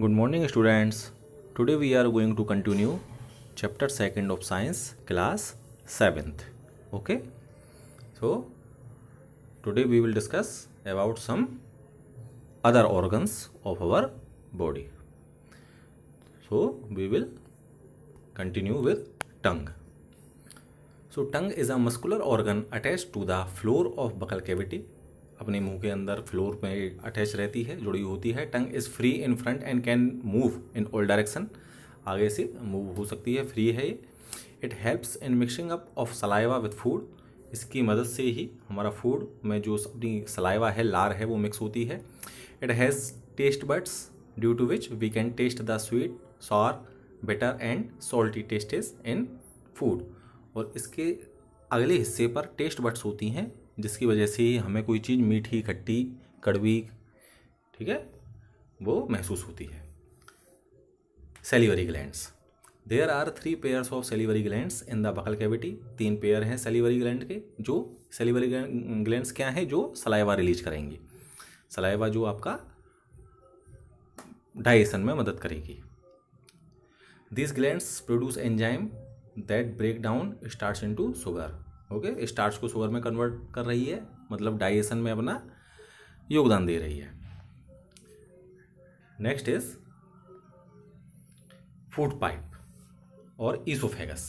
good morning students today we are going to continue chapter 2nd of science class 7th okay so today we will discuss about some other organs of our body so we will continue with tongue so tongue is a muscular organ attached to the floor of buccal cavity अपने मुंह के अंदर floor में attach रहती है जुड़ी होती है tongue is free in front and can move in all direction आगे से मूव हो सकती है फ्री है ये it helps in mixing up of saliva with food इसकी मदद से ही हमारा फूड में जो अपनी सलाइवा है लार है वो मिक्स होती है it has taste buds due to which we can taste the sweet sour better and salty tastes in food और इसके अगले हिस्से पर टेस्ट बर्ड्स होती हैं जिसकी वजह से ही हमें कोई चीज़ मीठी खट्टी कड़वी ठीक है वो महसूस होती है salivary glands there are three pairs of salivary glands in the buccal cavity तीन पेयर हैं सेलिवरी ग्लैंड के जो सेलिवरी ग्लैंड्स क्या हैं जो सलाइवा रिलीज करेंगी सलाइवा जो आपका डाइजेशन में मदद करेगी this glands produce enzyme that break down into sugar okay starch को शुगर में कन्वर्ट कर रही है मतलब डाइजेशन में अपना योगदान दे रही है नेक्स्ट इज फूड पाइप और oesophagus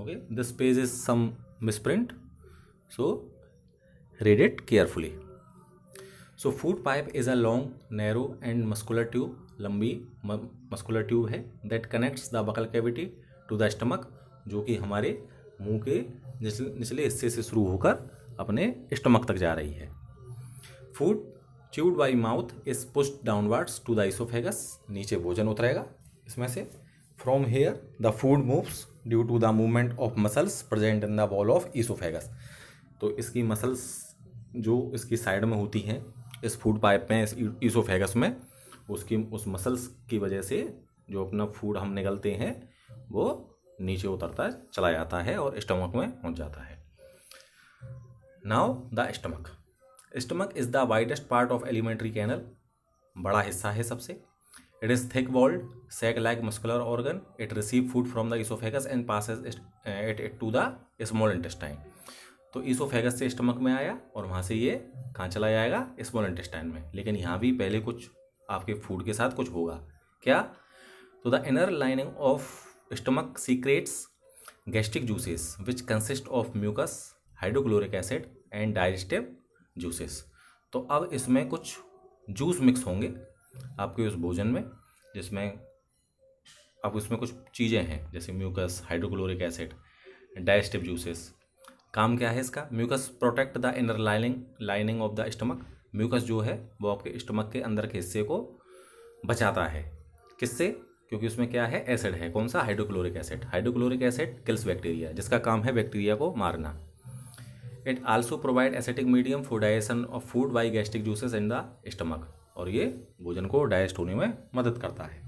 okay this page is some misprint so read it carefully so food pipe is a long narrow and muscular tube लंबी मस्कुलर ट्यूब है that connects the buccal cavity to the stomach जो कि हमारे मुंह के निचले हिस्से से शुरू होकर अपने स्टमक तक जा रही है food chewed by mouth is pushed downwards to the oesophagus नीचे भोजन उतरेगा इसमें से from here the food moves due to the movement of muscles present in the wall of oesophagus तो इसकी मसल्स जो इसकी साइड में होती हैं इस फूड पाइप में इस ईसोफेगस e- में उसकी उस मसल्स की वजह से जो अपना फूड हम निकलते हैं वो नीचे उतरता चला जाता है और स्टमक में पहुंच जाता है now the stomach stomach is the widest part of alimentary canal बड़ा हिस्सा है सबसे it is thick walled sac like muscular organ it receive food from the oesophagus and passes it it to the small intestine तो oesophagus से stomach में आया और वहाँ से ये कहाँ चला जाएगा स्मॉल इंटेस्टाइन में लेकिन यहाँ भी पहले कुछ आपके फूड के साथ कुछ होगा क्या तो the inner lining of stomach secretes gastric juices which consist of mucus hydrochloric acid and digestive juices तो अब इसमें कुछ जूस मिक्स होंगे आपके उस भोजन में जिसमें अब उसमें कुछ चीज़ें हैं जैसे mucus hydrochloric acid digestive juices काम क्या है इसका mucus protect the inner lining lining of the stomach mucus जो है वो आपके स्टमक के अंदर के हिस्से को बचाता है किससे क्योंकि उसमें क्या है एसिड है कौन सा hydrochloric acid hydrochloric acid kills bacteria जिसका काम है बैक्टीरिया को मारना it also provide acidic medium for digestion of food by gastric juices in the stomach और ये भोजन को डाइजेस्ट होने में मदद करता है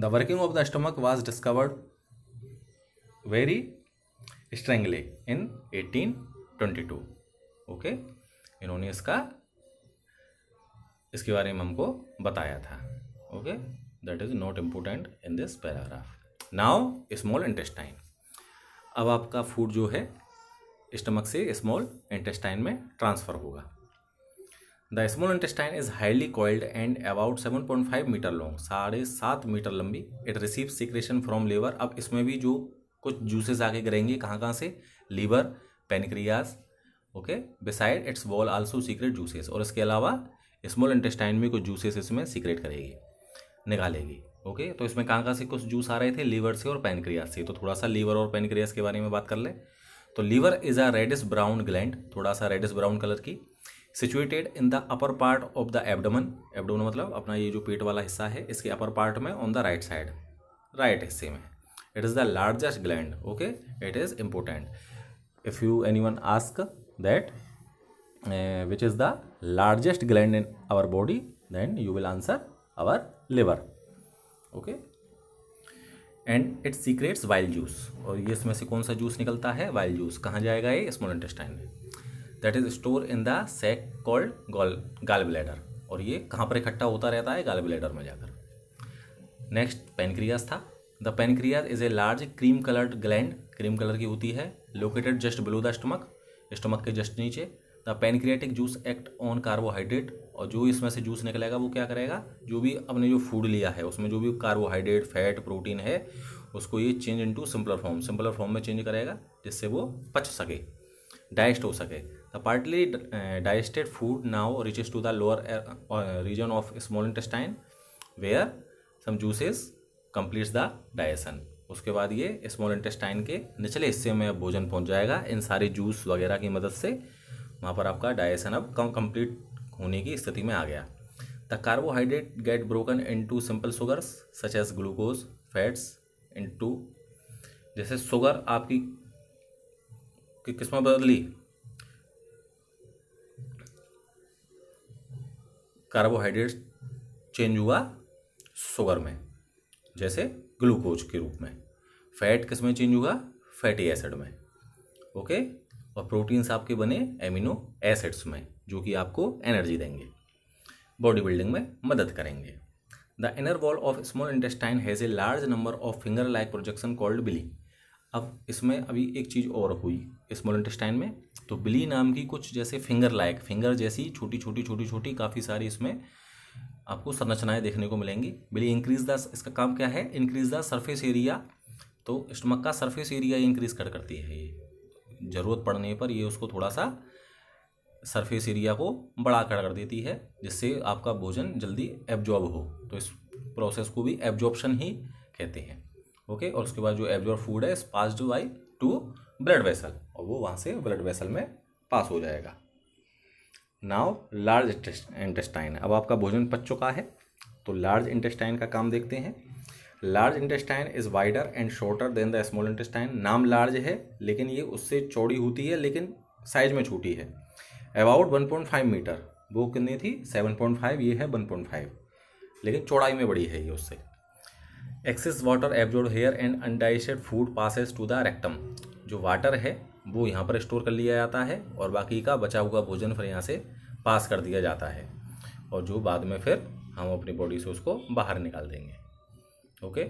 the working of the stomach was discovered very strangely in two okay इन्होंने इसका इसके बारे में हमको बताया था okay okay? That is not important in this paragraph now small intestine अब आपका फूड जो है स्टमक से स्मॉल इंटेस्टाइन में ट्रांसफ़र होगा the small intestine is highly coiled and about seven point five metre long साढ़े सात मीटर लंबी it receive secretion from liver अब इसमें भी जो कुछ जूसेस आगे गिरेंगे कहाँ कहाँ से liver pancreas okay beside its wall also secrete juices और इसके अलावा स्मॉल इंटेस्टाइन में कुछ जूसेस इसमें सीक्रेट करेगी निकालेगी ओके तो इसमें कहाँ कहाँ से कुछ जूस आ रहे थे लीवर से और पैनक्रियास से तो थोड़ा सा लीवर और पैनक्रियास के बारे में बात कर ले तो liver is a reddish brown gland थोड़ा सा रेडिस ब्राउन कलर की situated in the upper part of the abdomen abdomen मतलब अपना ये जो पेट वाला हिस्सा है इसके अपर पार्ट में on the right side right हिस्से में it is the largest gland okay it is important if you anyone ask that which is the largest gland in our body then you will answer our liver okay and it secretes bile juice और ये इसमें से कौन सा juice निकलता है while juice कहाँ जाएगा ये स्मॉल इंटेस्टाइन में that is store in the sac called gall gall bladder और ये कहाँ पर इकट्ठा होता रहता है गाल ब्लेडर में जाकर नेक्स्ट पेनक्रियाज था the pancreas is a large cream coloured gland cream colour की होती है located just below the stomach stomach के जस्ट नीचे the pancreatic juice act on carbohydrate और जो इसमें से जूस निकलेगा वो क्या करेगा जो भी अपने जो फूड लिया है उसमें जो भी कार्बोहाइड्रेट फैट प्रोटीन है उसको ये change into simpler form simpler form में चेंज करेगा जिससे वो पच सके डाइजेस्ट हो सके the partly digested food now reaches to the lower region of small intestine where some juices completes the digestion उसके बाद ये स्मॉल इंटेस्टाइन के निचले हिस्से में भोजन पहुंच जाएगा इन सारे जूस वगैरह की मदद से वहाँ पर आपका डाइजेशन अब कम कंप्लीट होने की स्थिति में आ गया the carbohydrate get broken into simple sugars such as glucose fats into जैसे सुगर आपकी कि किस बदली कार्बोहाइड्रेट चेंज हुआ सुगर में जैसे ग्लूकोज के रूप में फैट किस में चेंज हुआ फैटी एसिड में ओके और प्रोटीन्स आपके बने एमिनो एसिड्स में जो कि आपको एनर्जी देंगे बॉडी बिल्डिंग में मदद करेंगे the inner wall of small intestine has a large number of finger like projection called villi अब इसमें अभी एक चीज़ और हुई स्मॉल इंटेस्टाइन में तो बिली नाम की कुछ जैसे फिंगर लाइक फिंगर जैसी छोटी छोटी छोटी छोटी काफ़ी सारी इसमें आपको संरचनाएं देखने को मिलेंगी बिली इंक्रीज द इसका काम क्या है इंक्रीज द सरफेस एरिया तो स्टमक का सरफेस एरिया इंक्रीज कर करती है ये ज़रूरत पड़ने पर ये उसको थोड़ा सा सरफेस एरिया को बड़ा कर देती है जिससे आपका भोजन जल्दी एब्जॉर्ब हो तो इस प्रोसेस को भी एब्जॉर्प्शन ही कहते हैं ओके और उसके बाद जो एब्जॉर्ब फूड है is passed by to blood vessel और वो वहाँ से ब्लड वेसल में पास हो जाएगा नाव लार्ज इंटेस्टाइन अब आपका भोजन पच चुका है तो लार्ज इंटेस्टाइन का काम देखते हैं large intestine is wider and shorter than the small intestine नाम लार्ज है लेकिन ये उससे चौड़ी होती है लेकिन साइज में छोटी है अबाउट 1.5 मीटर वो कितनी थी 7.5 ये है 1.5 लेकिन चौड़ाई में बड़ी है ये उससे excess water absorb here and undigested food passes to the rectum जो वाटर है वो यहाँ पर स्टोर कर लिया जाता है और बाकी का बचा हुआ भोजन फिर यहाँ से पास कर दिया जाता है और जो बाद में फिर हम अपनी बॉडी से उसको बाहर निकाल देंगे ओके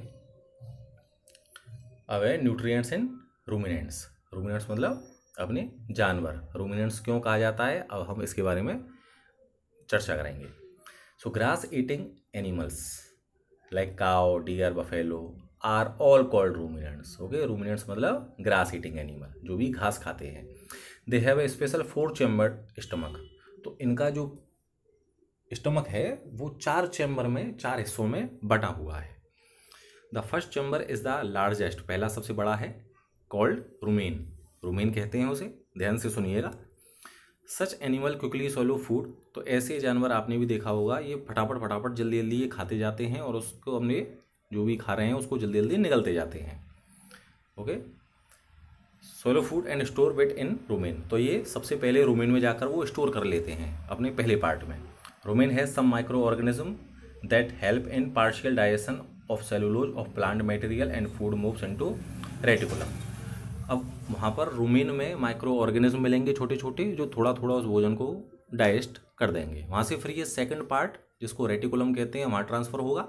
अब है न्यूट्रिएंट्स एंड रूमिनेंट्स रूमिनेंट्स मतलब अपने जानवर रूमिनेंट्स क्यों कहा जाता है अब हम इसके बारे में चर्चा करेंगे so grass eating animals like cow deer buffalo are all called ruminants okay ruminants मतलब ग्रास ईटिंग एनिमल जो भी घास खाते हैं they have a special four chamber stomach तो इनका जो स्टमक है वो चार चैम्बर में चार हिस्सों में बटा हुआ है the first chamber is the largest पहला सबसे बड़ा है कॉल्ड रूमेन रोमेन कहते हैं उसे ध्यान से सुनिएगा such animal quickly swallow food तो ऐसे जानवर आपने भी देखा होगा ये फटाफट फटाफट जल्दी जल्दी ये खाते जाते हैं और उसको हमने जो भी खा रहे हैं उसको जल्दी जल्दी निकलते जाते हैं okay swallow food and store it in rumen तो ये सबसे पहले रोमेन में जाकर वो स्टोर कर लेते हैं अपने पहले पार्ट में rumen has some microorganism that help in partial digestion of cellulose of plant material and food moves into reticulum अब वहाँ पर रूमिन में माइक्रो ऑर्गेनिज्म मिलेंगे छोटे छोटे जो थोड़ा थोड़ा उस भोजन को डाइजेस्ट कर देंगे वहाँ से फिर ये सेकंड पार्ट जिसको रेटिकुलम कहते हैं वहाँ ट्रांसफ़र होगा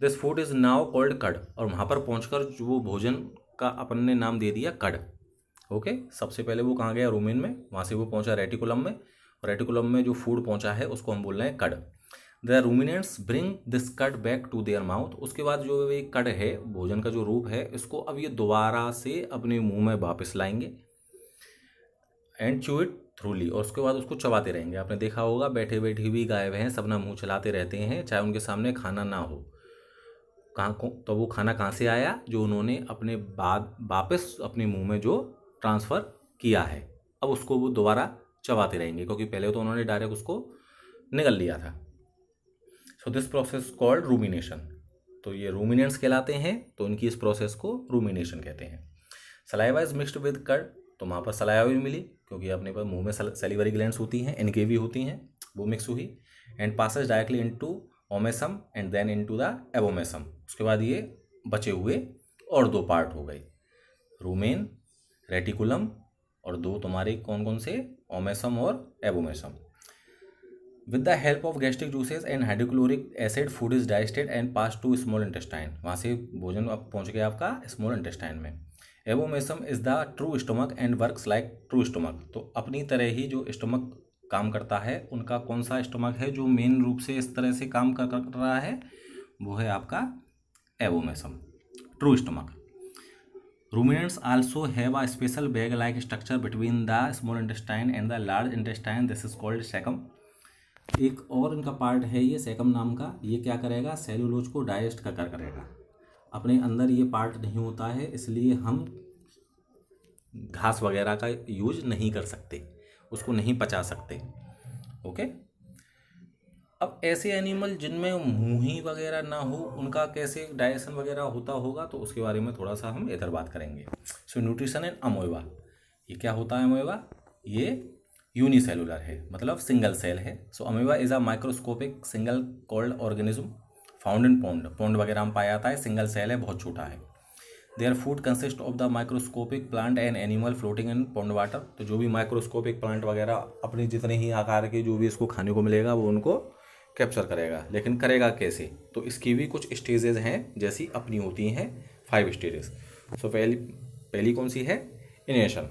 this food is now called cud और वहाँ पर पहुँच जो वो भोजन का अपन ने नाम दे दिया कड ओके सबसे पहले वो कहाँ गया रूमिन में वहाँ से वो पहुँचा रेटिकुलम में रेटिकुलम में जो फूड पहुँचा है उसको हम बोल रहे हैं cud the ruminants bring this cud back to their mouth उसके बाद जो ये कट है भोजन का जो रूप है इसको अब ये दोबारा से अपने मुंह में वापस लाएंगे एंड चू इट थ्रूली और उसके बाद उसको चबाते रहेंगे आपने देखा होगा बैठे बैठे भी गाय सब अपना मुँह चलाते रहते हैं चाहे उनके सामने खाना ना हो कहाँ को तो वो खाना कहाँ से आया जो उन्होंने अपने बाद वापस अपने मुंह में जो ट्रांसफ़र किया है अब उसको वो दोबारा चबाते रहेंगे क्योंकि पहले तो उन्होंने डायरेक्ट उसको निकल लिया था so this process called rumination तो ये रूमिनेंट्स कहलाते हैं तो इनकी इस प्रोसेस को रूमिनेशन कहते हैं saliva is mixed with cud तो वहाँ पर सलाइवा भी मिली क्योंकि अपने पर मुंह में सेलिवरी ग्लैंड्स होती हैं इनके भी होती हैं वो मिक्स हुई and passes directly into omasum and then into the abomasum उसके बाद ये बचे हुए और दो पार्ट हो गए रूमेन रेटिकुलम और दो तुम्हारे कौन कौन से ओमेसम और abomasum with the help of gastric juices and hydrochloric acid food is digested and pass to small intestine वहाँ से भोजन अब पहुँच गया आपका स्मॉल इंटेस्टाइन में abomasum is the true stomach and works like true stomach तो अपनी तरह ही जो स्टोमक काम करता है उनका कौन सा स्टोमक है जो मेन रूप से इस तरह से काम कर, कर रहा है वो है आपका abomasum true stomach ruminants also have a special bag like structure between the small intestine and the large intestine this is called caecum एक और इनका पार्ट है ये सेकम नाम का ये क्या करेगा सेलुलोज को डाइजेस्ट कर करेगा अपने अंदर ये पार्ट नहीं होता है इसलिए हम घास वगैरह का यूज नहीं कर सकते उसको नहीं पचा सकते ओके अब ऐसे एनिमल जिनमें मुँह ही वगैरह ना हो उनका कैसे डाइजेशन वगैरह होता होगा तो उसके बारे में थोड़ा सा हम इधर बात करेंगे सो न्यूट्रिशन एंड अमोएवा ये क्या होता है अमोएवा ये यूनिसेलुलर है मतलब सिंगल सेल है so amoeba is a microscopic single celled organism found in pond pond वगैरह में पाया जाता है सिंगल सेल है बहुत छोटा है their food consist of the microscopic plant and animal floating in pond water तो जो भी माइक्रोस्कोपिक प्लांट वगैरह अपने जितने ही आकार के जो भी इसको खाने को मिलेगा वो उनको कैप्चर करेगा लेकिन करेगा कैसे तो इसकी भी कुछ स्टेजेज हैं जैसी अपनी होती हैं फाइव स्टेजेस सो पहली पहली कौन सी है इनेशन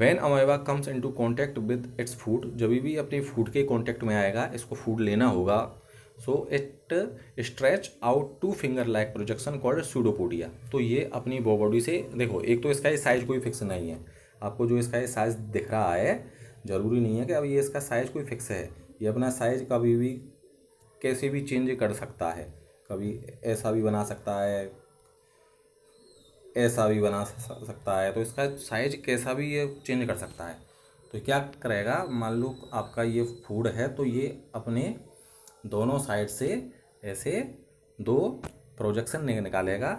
when amoeba comes into contact with its food जब भी अपने फूड के कॉन्टैक्ट में आएगा इसको फूड लेना होगा so it stretch out to finger like projection called pseudopodia तो ये अपनी बॉडी से देखो एक तो इसका साइज कोई फिक्स नहीं है आपको जो इसका ये साइज दिख रहा है ज़रूरी नहीं है कि अब ये इसका साइज कोई फिक्स है ये अपना साइज कभी भी कैसे भी चेंज कर सकता है कभी ऐसा भी बना सकता है ऐसा भी बना सकता है तो इसका साइज कैसा भी ये चेंज कर सकता है तो क्या करेगा मान लो आपका ये फूड है तो ये अपने दोनों साइड से ऐसे दो प्रोजेक्शन निकालेगा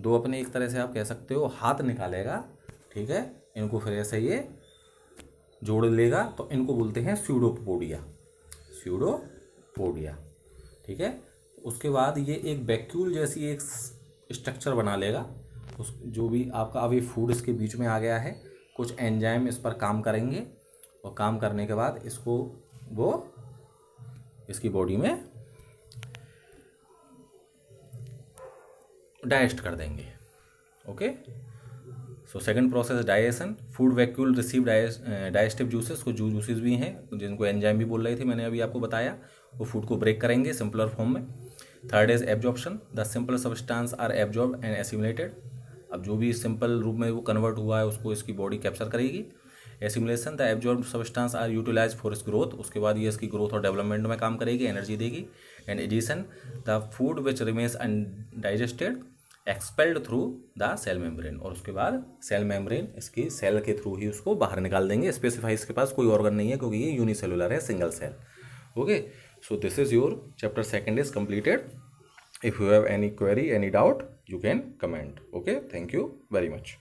दो अपने एक तरह से आप कह सकते हो हाथ निकालेगा ठीक है इनको फिर ऐसे ये जोड़ लेगा तो इनको बोलते हैं स्यूडोपोडिया स्यूडोपोडिया ठीक है उसके बाद ये एक वैक्यूल जैसी एक स्ट्रक्चर बना लेगा उस जो भी आपका अभी फूड इसके बीच में आ गया है कुछ एंजाइम इस पर काम करेंगे और काम करने के बाद इसको वो इसकी बॉडी में डाइजेस्ट कर देंगे okay so second process digestion food vacuole receive digestive juices कुछ जू जूसेस भी हैं जिनको एंजाइम भी बोल रहे थे मैंने अभी आपको बताया वो फूड को ब्रेक करेंगे सिंपलर फॉर्म में third is absorption the simple substance are absorb and assimilated अब जो भी सिंपल रूप में वो कन्वर्ट हुआ है उसको इसकी बॉडी कैप्चर करेगी assimilation the absorb substance are utilize for इस ग्रोथ उसके बाद ये इसकी ग्रोथ और डेवलपमेंट में काम करेगी एनर्जी देगी and addition the food which remains undigested expelled through the cell membrane और उसके बाद सेल मेम्ब्रेन इसकी सेल के थ्रू ही उसको बाहर निकाल देंगे स्पेसिफाई इसके पास कोई ऑर्गन नहीं है क्योंकि ये यूनिसेलुलर है single cell okay so this is your chapter second is completed if you have any query any doubt you can comment okay thank you very much